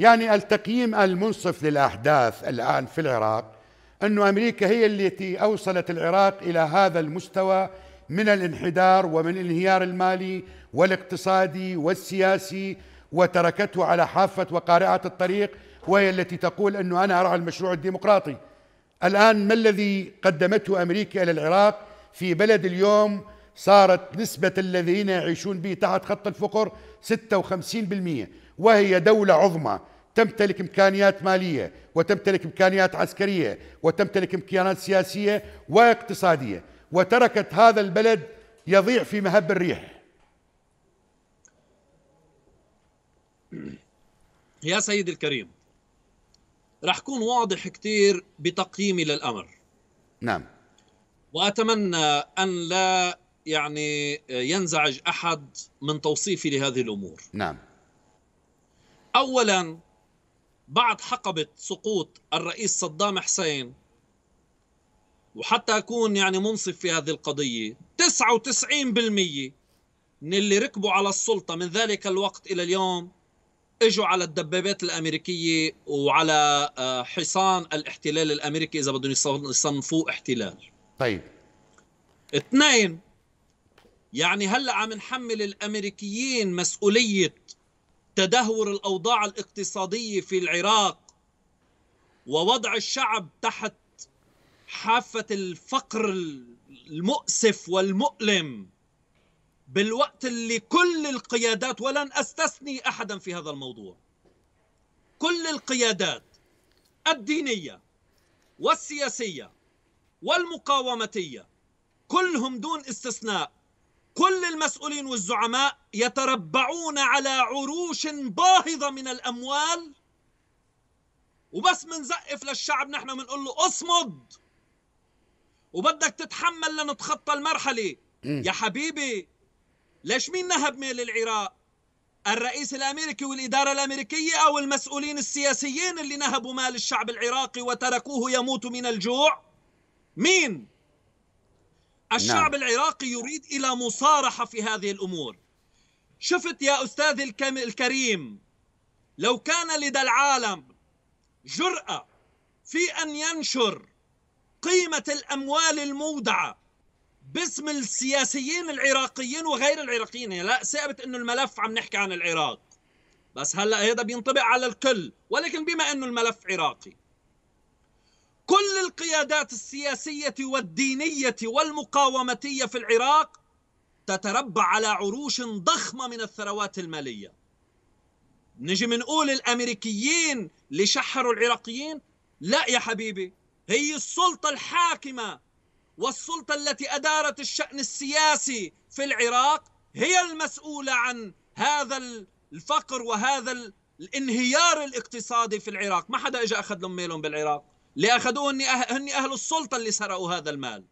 يعني التقييم المنصف للأحداث الآن في العراق أن أمريكا هي التي أوصلت العراق إلى هذا المستوى من الانحدار ومن الانهيار المالي والاقتصادي والسياسي وتركته على حافة وقارعة الطريق وهي التي تقول أنه أنا أرعى المشروع الديمقراطي الآن ما الذي قدمته أمريكا إلى العراق في بلد اليوم صارت نسبة الذين يعيشون به تحت خط الفقر 56% وهي دولة عظمى تمتلك إمكانيات مالية وتمتلك إمكانيات عسكرية وتمتلك إمكانيات سياسية واقتصادية وتركت هذا البلد يضيع في مهب الريح يا سيدي الكريم رح كون واضح كثير بتقييمي للأمر نعم وأتمنى أن لا يعني ينزعج أحد من توصيفي لهذه الأمور نعم اولا بعد حقبه سقوط الرئيس صدام حسين وحتى اكون يعني منصف في هذه القضيه 99% من اللي ركبوا على السلطه من ذلك الوقت الى اليوم اجوا على الدبابات الامريكيه وعلى آه، حصان الاحتلال الامريكي اذا بدهم يصنفوه احتلال طيب اثنين يعني هلا عم نحمل الامريكيين مسؤوليه تدهور الاوضاع الاقتصاديه في العراق ووضع الشعب تحت حافه الفقر المؤسف والمؤلم بالوقت اللي كل القيادات ولن استثني احدا في هذا الموضوع كل القيادات الدينيه والسياسيه والمقاومتيه كلهم دون استثناء كل المسؤولين والزعماء يتربعون على عروش باهظة من الأموال وبس منزقف للشعب نحن بنقول له اصمد وبدك تتحمل لنتخطى المرحلة يا حبيبي ليش مين نهب ميل العراق الرئيس الأمريكي والإدارة الأمريكية أو المسؤولين السياسيين اللي نهبوا مال الشعب العراقي وتركوه يموت من الجوع مين نعم. الشعب نعم. العراقي يريد إلى مصارحة في هذه الأمور شفت يا أستاذ الكريم لو كان لدى العالم جرأة في أن ينشر قيمة الأموال المودعة باسم السياسيين العراقيين وغير العراقيين لا ثابت أنه الملف عم نحكي عن العراق بس هلا هذا بينطبق على الكل ولكن بما أنه الملف عراقي كل القيادات السياسية والدينية والمقاومتية في العراق تتربع على عروش ضخمة من الثروات المالية نجي منقول الأمريكيين لشحروا العراقيين لا يا حبيبي هي السلطة الحاكمة والسلطة التي أدارت الشأن السياسي في العراق هي المسؤولة عن هذا الفقر وهذا الانهيار الاقتصادي في العراق ما حدا اجى اخذ لهم ميلهم بالعراق اللي أخذوه أه- هن أهل السلطة اللي سرقوا هذا المال